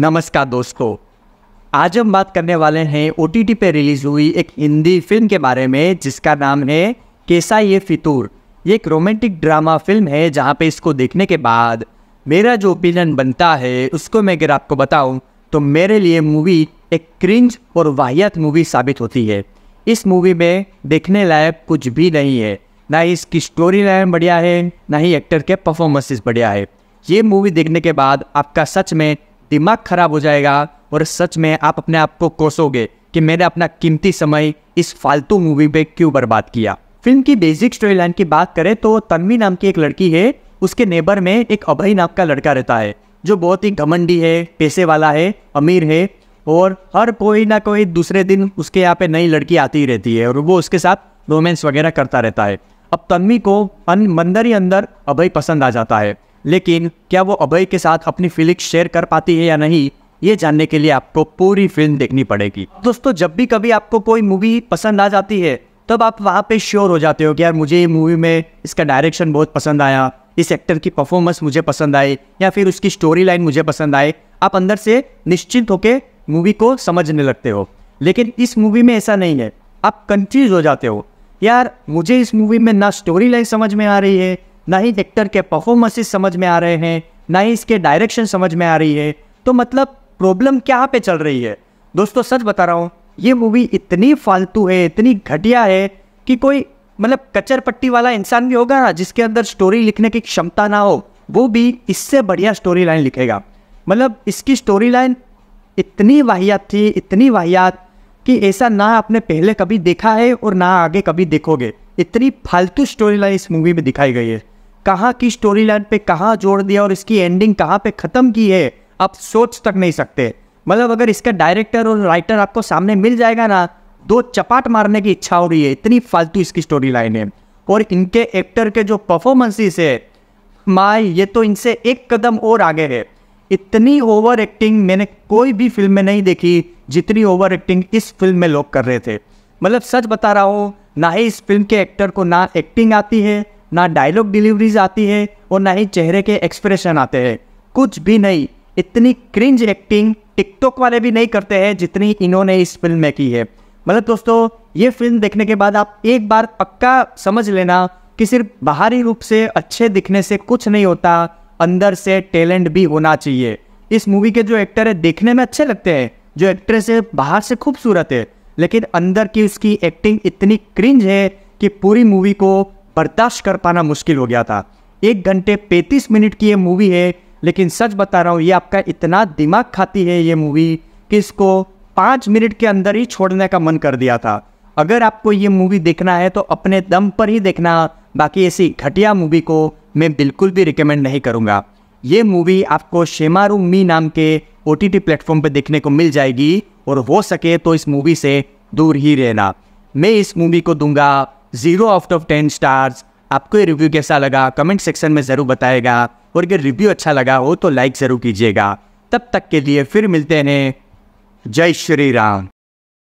नमस्कार दोस्तों आज हम बात करने वाले हैं ओ टी पे रिलीज़ हुई एक हिंदी फिल्म के बारे में जिसका नाम है कैसा ये फितूर ये एक रोमांटिक ड्रामा फिल्म है जहाँ पे इसको देखने के बाद मेरा जो ओपिनियन बनता है उसको मैं अगर आपको बताऊँ तो मेरे लिए मूवी एक क्रिंज और वाहियात मूवी साबित होती है इस मूवी में देखने लायक कुछ भी नहीं है ना ही इसकी स्टोरी लाइन बढ़िया है ना ही एक्टर के परफॉर्मेंसेस बढ़िया है ये मूवी देखने के बाद आपका सच में दिमाग खराब हो जाएगा और सच में आप अपने आप को कोसोगे कि मैंने अपना कीमती समय इस फालतू मूवी पे क्यों बर्बाद किया फिल्म की बेसिक स्टोरी लाइन की बात करें तो तन्वी नाम की एक लड़की है उसके नेबर में एक अभय नाम का लड़का रहता है जो बहुत ही घमंडी है पैसे वाला है अमीर है और हर कोई ना कोई दूसरे दिन उसके यहाँ पे नई लड़की आती ही रहती है और वो उसके साथ रोमांस वगैरह करता रहता है अब तन्वी को अन मंदर ही अंदर अभय पसंद आ जाता है लेकिन क्या वो अभय के साथ अपनी फीलिंग शेयर कर पाती है या नहीं ये जानने के लिए आपको पूरी फिल्म देखनी पड़ेगी दोस्तों जब भी कभी आपको कोई मूवी पसंद आ जाती है तब आप वहाँ पे श्योर हो जाते हो कि यार मुझे ये मूवी में इसका डायरेक्शन बहुत पसंद आया इस एक्टर की परफॉर्मेंस मुझे पसंद आई या फिर उसकी स्टोरी लाइन मुझे पसंद आए आप अंदर से निश्चिंत होकर मूवी को समझने लगते हो लेकिन इस मूवी में ऐसा नहीं है आप कंफ्यूज हो जाते हो यार मुझे इस मूवी में ना स्टोरी लाइन समझ में आ रही है ना ही एक्टर के परफॉर्मेंसेस समझ में आ रहे हैं ना ही इसके डायरेक्शन समझ में आ रही है तो मतलब प्रॉब्लम क्या पे चल रही है दोस्तों सच बता रहा हूँ ये मूवी इतनी फालतू है इतनी घटिया है कि कोई मतलब कचर पट्टी वाला इंसान भी होगा ना जिसके अंदर स्टोरी लिखने की क्षमता ना हो वो भी इससे बढ़िया स्टोरी लाइन लिखेगा मतलब इसकी स्टोरी लाइन इतनी वाहियात थी इतनी वाहियात कि ऐसा ना आपने पहले कभी देखा है और ना आगे कभी देखोगे इतनी फालतू स्टोरी लाइन इस मूवी में दिखाई गई है कहाँ की स्टोरी लाइन पे कहाँ जोड़ दिया और इसकी एंडिंग कहाँ पे ख़त्म की है आप सोच तक नहीं सकते मतलब अगर इसका डायरेक्टर और राइटर आपको सामने मिल जाएगा ना दो चपाट मारने की इच्छा हो रही है इतनी फालतू इसकी स्टोरी लाइन है और इनके एक्टर के जो परफॉर्मेंसेस है माए ये तो इनसे एक कदम और आगे है इतनी ओवर एक्टिंग मैंने कोई भी फिल्म में नहीं देखी जितनी ओवर एक्टिंग इस फिल्म में लोग कर रहे थे मतलब सच बता रहा हूँ ना ही इस फिल्म के एक्टर को ना एक्टिंग आती है ना डायलॉग डिलीवरीज आती है और ना ही चेहरे के एक्सप्रेशन आते हैं कुछ भी नहीं इतनी क्रिंज एक्टिंग टिकटॉक वाले भी नहीं करते हैं जितनी इन्होंने इस फिल्म में की है मतलब दोस्तों ये फिल्म देखने के बाद आप एक बार पक्का समझ लेना कि सिर्फ बाहरी रूप से अच्छे दिखने से कुछ नहीं होता अंदर से टैलेंट भी होना चाहिए इस मूवी के जो एक्टर है देखने में अच्छे लगते हैं जो एक्ट्रेस है बाहर से खूबसूरत है लेकिन अंदर की उसकी एक्टिंग इतनी क्रिंज है कि पूरी मूवी को बर्दाश्त कर पाना मुश्किल हो गया था एक घंटे पैंतीस मिनट की ये मूवी है लेकिन सच बता रहा हूँ ये आपका इतना दिमाग खाती है ये मूवी कि इसको पाँच मिनट के अंदर ही छोड़ने का मन कर दिया था अगर आपको ये मूवी देखना है तो अपने दम पर ही देखना बाकी ऐसी घटिया मूवी को मैं बिल्कुल भी रिकमेंड नहीं करूँगा ये मूवी आपको शेमारू मी नाम के ओ टी टी प्लेटफॉर्म पर देखने को मिल जाएगी और हो सके तो इस मूवी से दूर ही रहना मैं इस मूवी को दूंगा zero out of ten stars आपको ये रिव्यू कैसा लगा कमेंट सेक्शन में ज़रूर बताएगा और अगर रिव्यू अच्छा लगा हो तो लाइक ज़रूर कीजिएगा तब तक के लिए फिर मिलते हैं जय श्री राम